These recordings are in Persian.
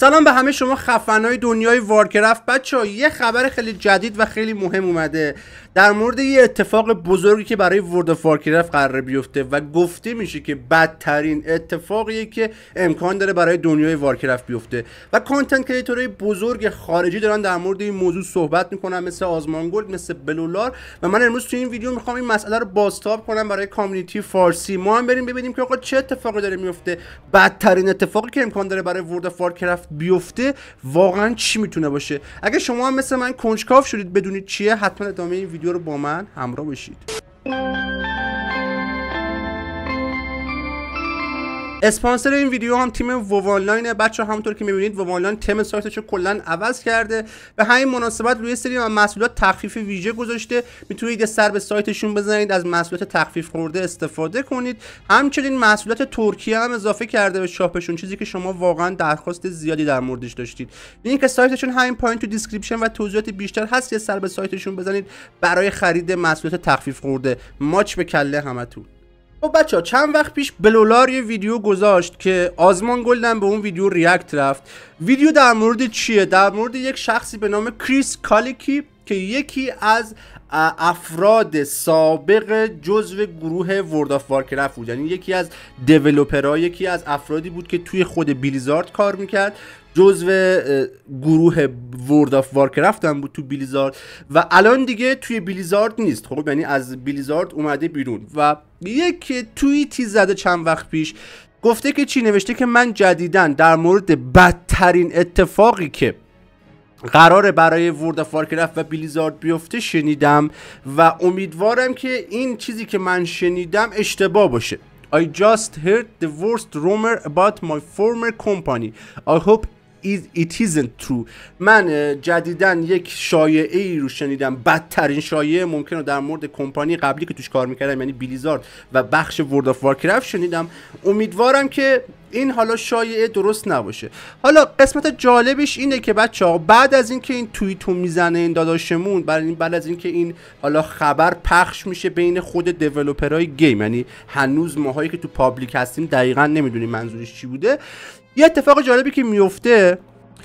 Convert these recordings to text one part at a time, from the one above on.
سلام به همه شما خفنهای دنیای وارکرفت بچه ها یه خبر خیلی جدید و خیلی مهم اومده در مورد یه اتفاق بزرگی که برای ورد وارکرفت قرار بیفته و گفته میشه که بدترین اتفاقیه که امکان داره برای دنیای وارکرفت بیفته و کانتنت کریتورهای بزرگ خارجی دارن در مورد این موضوع صحبت میکنن مثل آزمان مثل بلولار و من امروز تو این ویدیو میخوام این مسئله رو بازتاب کنم برای کامیونیتی فارسی ما بریم ببینیم که آقا چه اتفاقی داره میفته بدترین اتفاقی که امکان داره برای ورد بیفته واقعا چی میتونه باشه اگه شما هم مثل من کنجکاو شدید بدونید چیه حتما ادامه این ویدیو رو با من همراه باشید اسپانسر این ویدیو هم تیم آنلاین بچه همونطور که میبینید ووانلاین تم سایتش رو کلا عوض کرده به همین مناسبت روی سری از محصولات تخفیف ویژه گذاشته میتونید یه سر به سایتشون بزنید از محصولات تخفیف خورده استفاده کنید همچنین محصولات ترکیه هم اضافه کرده به شاپشون چیزی که شما واقعا درخواست زیادی در موردش داشتید لینک سایتشون همین پایین تو دیسکریپشن و توضیحات بیشتر هست یه سر به سایتشون بزنید برای خرید محصولات تخفیف خورده ماچ به کله همتون خب بچه ها چند وقت پیش بلولار یه ویدیو گذاشت که آزمان گلدن به اون ویدیو ریاکت رفت ویدیو در مورد چیه؟ در مورد یک شخصی به نام کریس کالیکی که یکی از افراد سابق جزو گروه ورد آف رفت بود یعنی یکی از دیولپرها یکی از افرادی بود که توی خود بلیزارد کار میکرد جزو گروه ورد آف وارکرفت هم بود تو بلیزارد و الان دیگه توی بلیزارد نیست خب یعنی از بیلیزارد اومده بیرون و یک تویتی زده چند وقت پیش گفته که چی نوشته که من جدیدن در مورد بدترین اتفاقی که قراره برای ورد فارکرفت و بلیزارد بیفته شنیدم و امیدوارم که این چیزی که من شنیدم اشتباه باشه I just heard the worst rumor about my former company. I hope it isn't true من جدیدا یک شایعه ای رو شنیدم بدترین شایعه ممکن رو در مورد کمپانی قبلی که توش کار میکردم یعنی بیلیزارد و بخش ورد آف وارکرافت شنیدم امیدوارم که این حالا شایعه درست نباشه حالا قسمت جالبش اینه که بچه ها بعد از اینکه این, این توییتو میزنه این داداشمون بعد بعد از اینکه این حالا خبر پخش میشه بین خود دیولپرای گیم یعنی هنوز ماهایی که تو پابلیک هستیم دقیقا نمیدونیم منظورش چی بوده یه اتفاق جالبی که میفته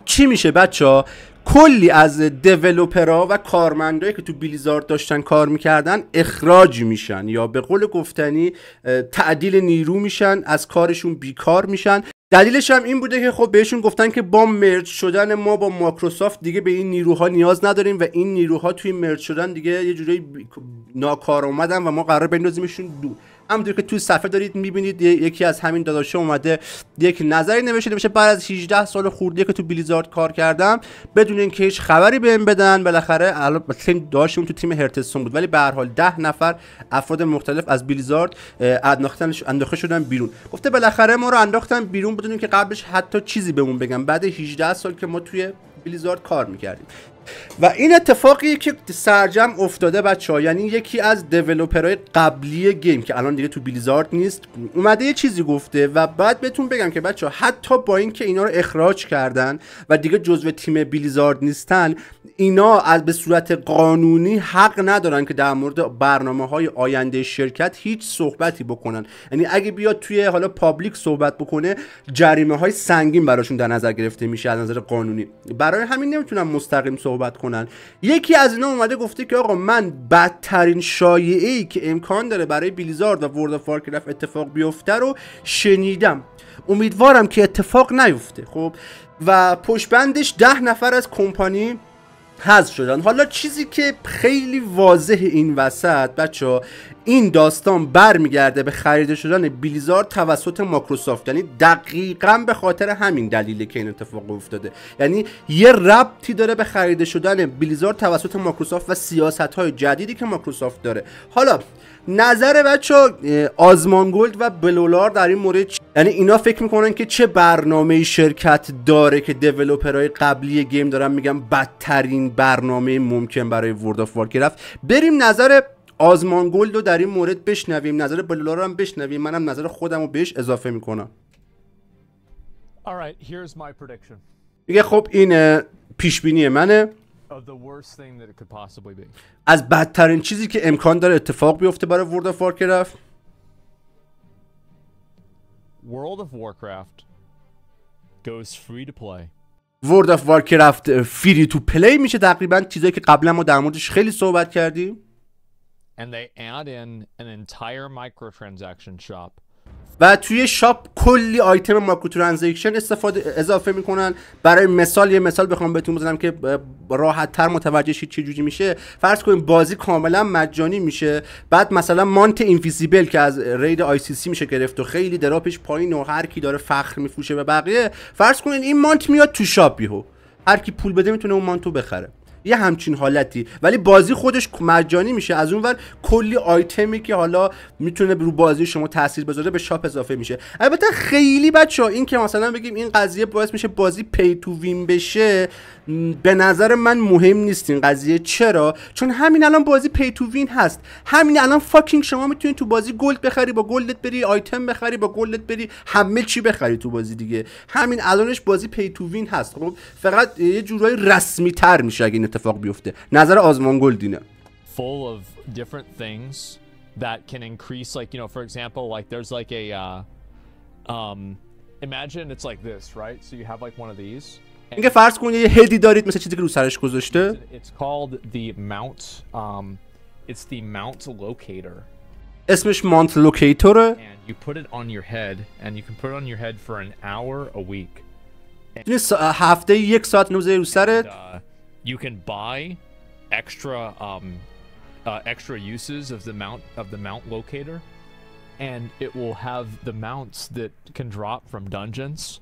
چی میشه بچه ها کلی از دیولوپرا و کارمندایی که تو بلیزارد داشتن کار میکردن اخراج میشن یا به قول گفتنی تعدیل نیرو میشن از کارشون بیکار میشن دلیلش هم این بوده که خب بهشون گفتن که با مرج شدن ما با مایکروسافت دیگه به این نیروها نیاز نداریم و این نیروها توی مرج شدن دیگه یه جوری ناکار اومدن و ما قرار بندازیمشون دو همونطور که تو صفحه دارید میبینید یکی از همین داداشا اومده یک نظری نوشته نوشته بعد از 18 سال خوردی که تو بلیزارد کار کردم بدون اینکه هیچ خبری بهم بدن بالاخره الان داشتیم تو تیم هرتستون بود ولی به هر حال 10 نفر افراد مختلف از بلیزارد انداخته شدن بیرون گفته بالاخره ما رو انداختن بیرون بدون که قبلش حتی چیزی بهمون بگم بعد 18 سال که ما توی بلیزارد کار میکردیم و این اتفاقی که سرجم افتاده بچه ها یعنی یکی از دیولوپرهای قبلی گیم که الان دیگه تو بلیزارد نیست اومده یه چیزی گفته و بعد بهتون بگم که بچه ها حتی با اینکه اینا رو اخراج کردن و دیگه جزو تیم بلیزارد نیستن اینا از به صورت قانونی حق ندارن که در مورد برنامه های آینده شرکت هیچ صحبتی بکنن یعنی اگه بیاد توی حالا پابلیک صحبت بکنه جریمه های سنگین براشون در نظر گرفته میشه از نظر قانونی برای همین نمیتونم مستقیم صحبت کنن یکی از اینا اومده گفته که آقا من بدترین شایعه ای که امکان داره برای بلیزارد و ورد اف اتفاق بیفته رو شنیدم امیدوارم که اتفاق نیفته خب و پشبندش ده نفر از کمپانی حذف شدن حالا چیزی که خیلی واضح این وسط بچه ها این داستان برمیگرده به خریده شدن بلیزارد توسط ماکروسافت یعنی دقیقا به خاطر همین دلیله که این اتفاق افتاده یعنی یه ربطی داره به خریده شدن بلیزارد توسط ماکروسافت و سیاست های جدیدی که ماکروسافت داره حالا نظر بچه آزمان گلد و بلولار در این مورد یعنی اینا فکر میکنن که چه برنامه شرکت داره که دیولپرای قبلی گیم دارن میگن بدترین برنامه ممکن برای ورد آف وارکرافت بریم نظر آزمان گلد رو در این مورد بشنویم نظر بلولار رو هم بشنویم منم نظر خودم رو بهش اضافه میکنم میگه خب این پیش منه از بدترین چیزی که امکان داره اتفاق بیفته برای ورد آف وارکرافت World of Warcraft فری تو پلی میشه تقریبا چیزایی که قبلا ما در موردش خیلی صحبت کردیم. And و توی شاپ کلی آیتم ماکرو ترانزیکشن استفاده اضافه میکنن برای مثال یه مثال بخوام بهتون بزنم که راحت تر متوجه شید چه میشه فرض کنیم بازی کاملا مجانی میشه بعد مثلا مانت اینویزیبل که از رید آی سی سی میشه گرفت و خیلی دراپش پایین و هر کی داره فخر میفروشه به بقیه فرض کنین این مانت میاد تو شاپ یهو هر کی پول بده میتونه اون مانتو بخره یه همچین حالتی ولی بازی خودش مجانی میشه از اونور کلی آیتمی که حالا میتونه رو بازی شما تاثیر بذاره به شاپ اضافه میشه البته خیلی بچه این که مثلا بگیم این قضیه باعث میشه بازی پی تو وین بشه به نظر من مهم نیست این قضیه چرا چون همین الان بازی پی تو وین هست همین الان فاکینگ شما میتونی تو بازی گلد بخری با گلدت بری آیتم بخری با گلدت بری همه چی بخری تو بازی دیگه همین الانش بازی پی تو وین هست خب فقط یه جورایی رسمی تر میشه اگه اتفاق بیفته نظر آزمان گلدینه full of different things that can increase like you know for example like there's like a uh, um imagine it's like this right so you have like one of these اینکه فرض کن یه هدی دارید مثل چیزی که رو سرش گذاشته it's called the mount um it's the mount locator اسمش مانت لوکیتوره you put it on your head and you can put it on your head for an hour a week هفته یک ساعت نوزه رو سرت you can buy extra um, uh, extra uses of the mount of the mount locator, and it will have the mounts that can drop from dungeons.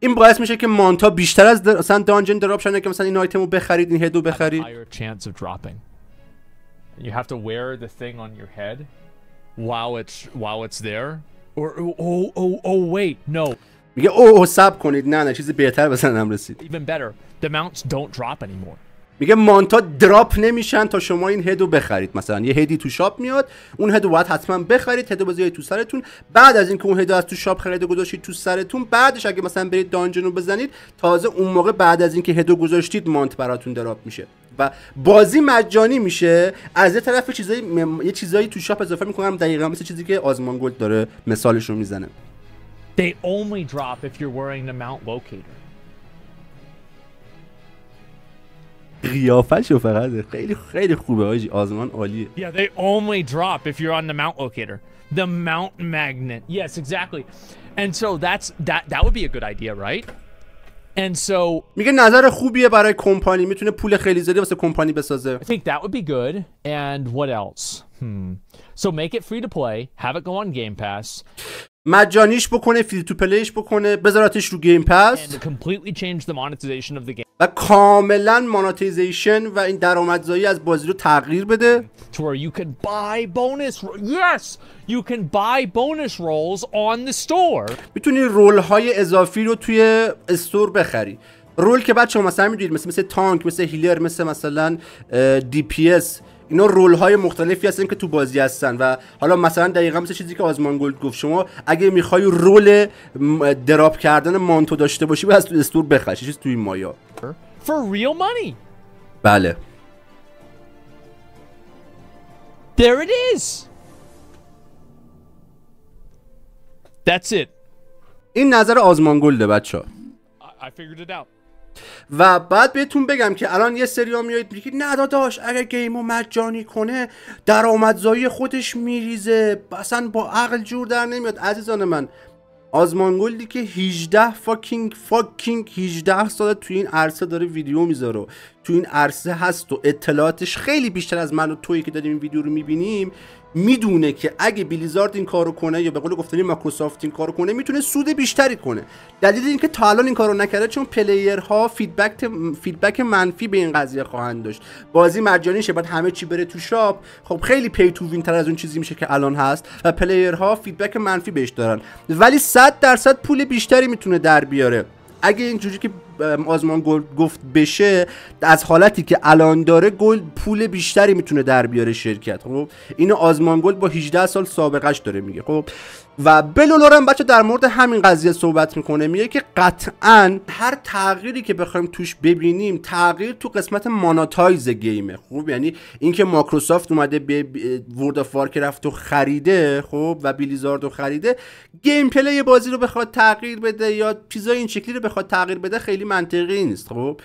این باعث میشه که مانتا بیشتر از در... مثلا دانجن دراپ شنه که مثلا این آیتم رو بخرید این هدو بخرید higher chance of dropping you have to wear the thing on your head while it's while it's there or oh oh oh wait no میگه اوه او سب کنید نه نه چیزی بهتر هم رسید even better the don't drop میگه مانتا دراپ نمیشن تا شما این هدو بخرید مثلا یه هدی تو شاپ میاد اون هدو باید حتما بخرید هدو بذارید تو سرتون بعد از اینکه اون هدو از تو شاپ خرید و گذاشتید تو سرتون بعدش اگه مثلا برید دانجن رو بزنید تازه اون موقع بعد از اینکه هدو گذاشتید مانت براتون دراپ میشه و بازی مجانی میشه از یه طرف چیزایی یه چیزایی تو شاپ اضافه میکنم دقیقا مثل چیزی که آزمان گلد داره مثالش رو میزنه They only drop if you're wearing the mount locator. قیافش و فقط خیلی خیلی خوبه آجی آزمان عالیه Yeah, they only drop if you're on the mount locator. The mount magnet. Yes, exactly. And so that's that that would be a good idea, right? And so میگه نظر خوبیه برای کمپانی میتونه پول خیلی زیادی واسه کمپانی بسازه. I think that would be good. And what else? Hmm. So make it free to play, have it go on Game Pass. مجانیش بکنه فری تو پلیش بکنه بذارتش رو گیم پس و کاملا مانتیزیشن و این درآمدزایی از بازی رو تغییر بده میتونی رول های اضافی رو توی استور بخری رول که بچه مثلا میدونید مثل مثل تانک مثل هیلر مثل مثلا دی پی اس اینا رول های مختلفی هستن که تو بازی هستن و حالا مثلا دقیقا مثل چیزی که آزمان گلد گفت شما اگه میخوای رول دراب کردن مانتو داشته باشی باید از تو استور بخشی چیز توی این مایا For real money. بله There it is. That's it. این نظر آزمان گلده بچه I figured it out. و بعد بهتون بگم که الان یه سری ها میایید میگید نه داداش اگه گیمو مجانی کنه درآمدزایی خودش میریزه اصلا با عقل جور در نمیاد عزیزان من آزمانگلدی که 18 فاکینگ فاکینگ 18 ساله توی این عرصه داره ویدیو میذاره تو این عرصه هست و اطلاعاتش خیلی بیشتر از من و تویی که داریم این ویدیو رو میبینیم میدونه که اگه بلیزارد این کارو کنه یا به قول گفتنی مایکروسافت این کارو کنه میتونه سود بیشتری کنه دلیل اینکه تا الان این کارو نکرده چون پلیرها فیدبک فیدبک منفی به این قضیه خواهند داشت بازی مجانی شه بعد همه چی بره تو شاپ خب خیلی پی تو تر از اون چیزی میشه که الان هست و پلیرها فیدبک منفی بهش دارن ولی 100 درصد پول بیشتری میتونه در بیاره اگه اینجوری که آزمان گل گفت بشه از حالتی که الان داره گل پول بیشتری میتونه در بیاره شرکت خب اینو آزمان گل با 18 سال سابقش داره میگه خب و بلولورم بچه در مورد همین قضیه صحبت میکنه میگه که قطعا هر تغییری که بخوایم توش ببینیم تغییر تو قسمت ماناتایز گیمه خوب یعنی اینکه ماکروسافت اومده به ورد اف وار رفت و خریده خوب و بیلیزارد رو خریده گیم پلی بازی رو بخواد تغییر بده یا چیزای این شکلی رو بخواد تغییر بده خیلی منطقی نیست خب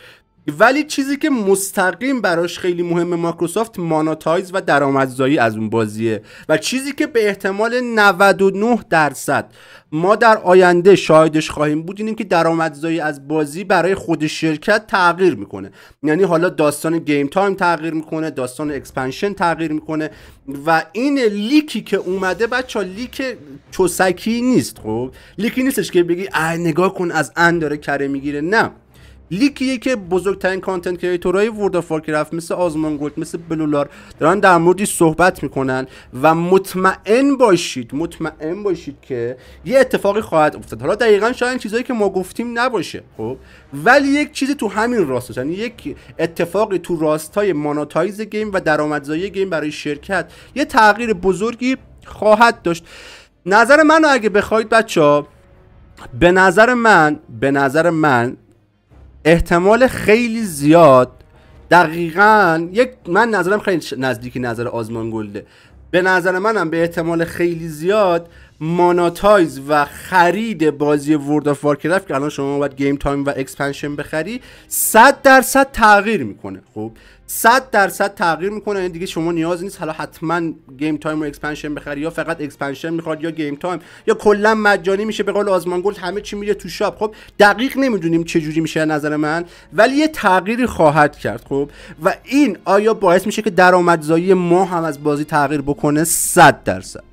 ولی چیزی که مستقیم براش خیلی مهمه مایکروسافت ماناتایز و درآمدزایی از اون بازیه و چیزی که به احتمال 99 درصد ما در آینده شاهدش خواهیم بود اینه که درآمدزایی از بازی برای خود شرکت تغییر میکنه یعنی حالا داستان گیم تایم تغییر میکنه داستان اکسپنشن تغییر میکنه و این لیکی که اومده بچا لیک چوسکی نیست خب لیکی نیستش که بگی نگاه کن از ان داره کره میگیره نه لیکیه که بزرگترین کانتنت کریتورهای ورد اف وارکرافت مثل آزمان گلد مثل بلولار دارن در موردی صحبت میکنن و مطمئن باشید مطمئن باشید که یه اتفاقی خواهد افتاد حالا دقیقا شاید چیزایی که ما گفتیم نباشه خب ولی یک چیزی تو همین راست یعنی یک اتفاقی تو راستای ماناتایز گیم و درآمدزایی گیم برای شرکت یه تغییر بزرگی خواهد داشت نظر منو اگه بخواید بچه ها به نظر من به نظر من احتمال خیلی زیاد دقیقا یک من نظرم خیلی نزدیکی نظر آزمان گلده به نظر منم به احتمال خیلی زیاد ماناتایز و خرید بازی ورد آف وارکرافت که الان شما باید گیم تایم و اکسپنشن بخری 100 درصد تغییر میکنه خب 100 درصد تغییر میکنه یعنی دیگه شما نیاز نیست حالا حتما گیم تایم و اکسپنشن بخری یا فقط اکسپنشن میخواد یا گیم تایم یا کلا مجانی میشه به قول آزمان گفت همه چی میره تو شاپ خب دقیق نمیدونیم چه جوری میشه نظر من ولی یه تغییری خواهد کرد خب و این آیا باعث میشه که درآمدزایی ما هم از بازی تغییر بکنه 100 درصد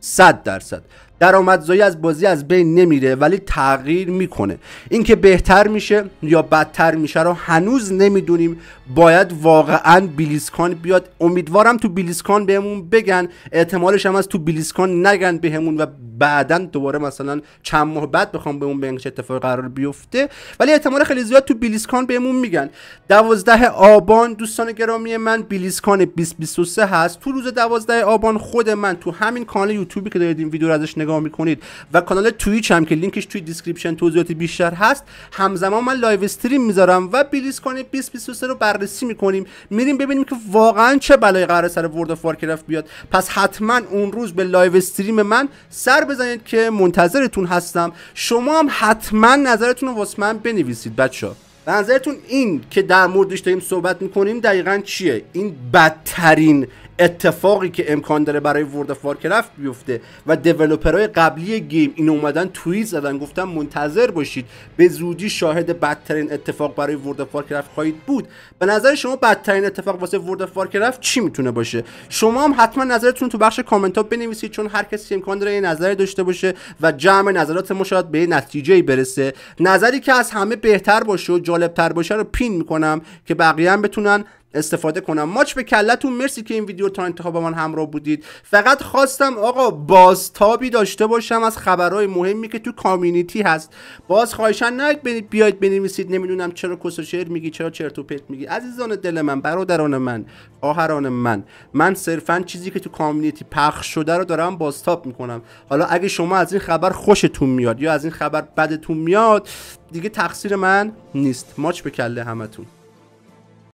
100 درصد درآمدزایی از بازی از بین نمیره ولی تغییر میکنه اینکه بهتر میشه یا بدتر میشه رو هنوز نمیدونیم باید واقعا بیلیسکان بیاد امیدوارم تو بیلیسکان بهمون بگن احتمالش هم از تو بیلیسکان نگن بهمون و بعدا دوباره مثلا چند ماه بعد بخوام به اون بگن چه اتفاقی قرار بیفته ولی احتمال خیلی زیاد تو بیلیسکان بهمون میگن دوازده آبان دوستان گرامی من بیلیسکان 2023 هست تو روز دوازده آبان خود من تو همین کانال یوتیوبی که دارید این ویدیو رو ازش نگاه میکنید و کانال تویچ هم که لینکش توی دیسکریپشن توضیحات بیشتر هست همزمان من لایو استریم میذارم و بیلیسکان 2023 رو بررسی میکنیم میریم ببینیم که واقعا چه بلای قرار سر ورد اف بیاد پس حتما اون روز به لایو استریم من سر بزنید که منتظرتون هستم شما هم حتما نظرتون رو واسه من بنویسید بچه و نظرتون این که در موردش داریم صحبت میکنیم دقیقا چیه این بدترین اتفاقی که امکان داره برای ورد اف وارکرافت بیفته و دیولپرهای قبلی گیم این اومدن توییت زدن گفتن منتظر باشید به زودی شاهد بدترین اتفاق برای ورد اف وارکرافت خواهید بود به نظر شما بدترین اتفاق واسه ورد اف وارکرافت چی میتونه باشه شما هم حتما نظرتون تو بخش کامنت ها بنویسید چون هر کسی امکان داره یه نظری داشته باشه و جمع نظرات ما شاید به نتیجه ای برسه نظری که از همه بهتر باشه و تر باشه رو پین میکنم که بقیه بتونن استفاده کنم ماچ به کلتون مرسی که این ویدیو تا انتخاب من همراه بودید فقط خواستم آقا بازتابی داشته باشم از خبرهای مهمی که تو کامیونیتی هست باز نید نه بیاید بنویسید نمیدونم چرا کسوشر شعر میگی چرا چرت و میگی عزیزان دل من برادران من آهران من من صرفا چیزی که تو کامیونیتی پخش شده رو دارم بازتاب میکنم حالا اگه شما از این خبر خوشتون میاد یا از این خبر بدتون میاد دیگه تقصیر من نیست ماچ به کله همتون